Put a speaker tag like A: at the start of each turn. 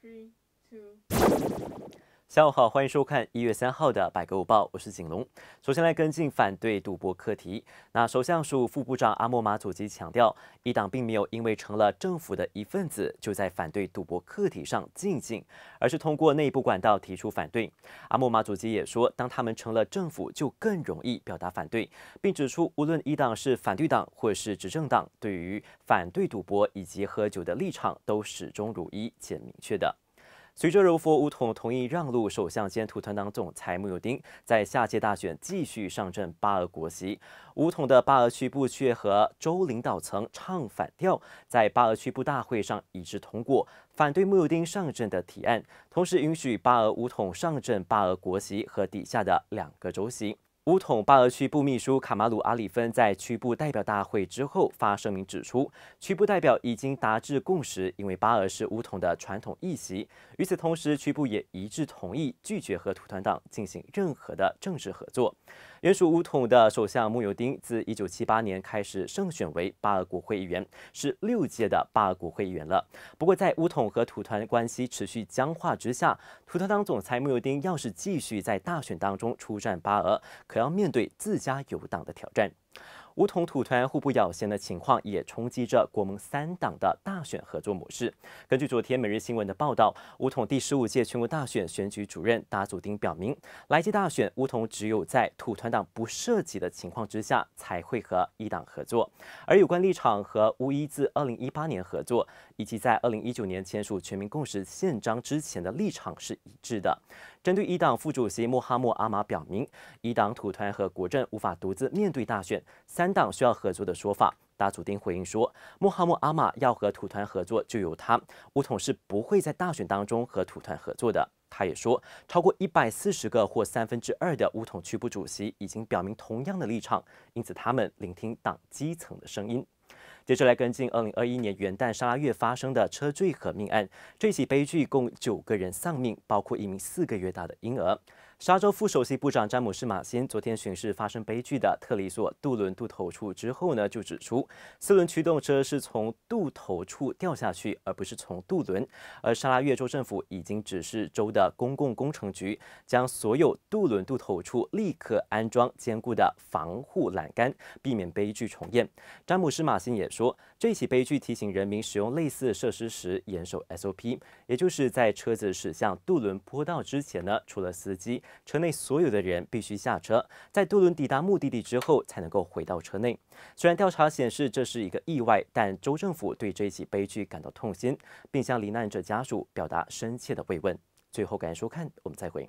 A: Three, two. 下午好，欢迎收看一月三号的《百格午报》，我是景龙。首先来跟进反对赌博课题。那首相署副部长阿莫马祖基强调，伊党并没有因为成了政府的一份子，就在反对赌博课题上静进，而是通过内部管道提出反对。阿莫马祖基也说，当他们成了政府，就更容易表达反对，并指出，无论伊党是反对党或是执政党，对于反对赌博以及喝酒的立场都始终如一且明确的。随着柔佛五统同意让路，首相兼土团党总裁穆尤丁在下届大选继续上阵巴俄国席，五统的巴俄区部却和州领导层唱反调，在巴俄区部大会上一致通过反对穆尤丁上阵的提案，同时允许巴俄五统上阵巴俄国席和底下的两个州席。乌统巴俄区部秘书卡马鲁阿里芬在区部代表大会之后发声明指出，区部代表已经达至共识，因为巴俄是乌统的传统议席。与此同时，区部也一致同意拒绝和土团党进行任何的政治合作。原属乌统的首相穆尤丁自1978年开始胜选为巴尔国会议员，是六届的巴尔国会议员了。不过，在乌统和土团关系持续僵化之下，土团党总裁穆尤丁要是继续在大选当中出战巴俄，不要面对自家友党的挑战，乌统土团互不咬弦的情况也冲击着国盟三党的大选合作模式。根据昨天《每日新闻》的报道，乌统第十五届全国大选选举主任达祖丁表明，来届大选乌统只有在土团党不涉及的情况之下才会和一党合作，而有关立场和乌一自2018年合作以及在2019年签署全民共识宪章之前的立场是一致的。针对一党副主席穆罕默阿马表明，一党土团和国政无法独自面对大选，三党需要合作的说法，达祖丁回应说，穆罕默阿玛要和土团合作就由他，乌统是不会在大选当中和土团合作的。他也说，超过一百四十个或三分之二的乌统区部主席已经表明同样的立场，因此他们聆听党基层的声音。接着来跟进2021年元旦沙拉月发生的车坠和命案。这起悲剧共九个人丧命，包括一名四个月大的婴儿。沙州副首席部长詹姆斯·马辛昨天巡视发生悲剧的特里索渡轮渡头处之后呢，就指出四轮驱动车是从渡头处掉下去，而不是从渡轮。而沙拉月州政府已经指示州的公共工程局将所有渡轮渡头处立刻安装坚固的防护栏杆，避免悲剧重演。詹姆斯·马辛也。说这起悲剧提醒人民使用类似设施时严守 SOP，也就是在车子驶向渡轮坡道之前呢，除了司机，车内所有的人必须下车，在渡轮抵达目的地之后才能够回到车内。虽然调查显示这是一个意外，但州政府对这起悲剧感到痛心，并向罹难者家属表达深切的慰问。最后感谢收看，我们再会。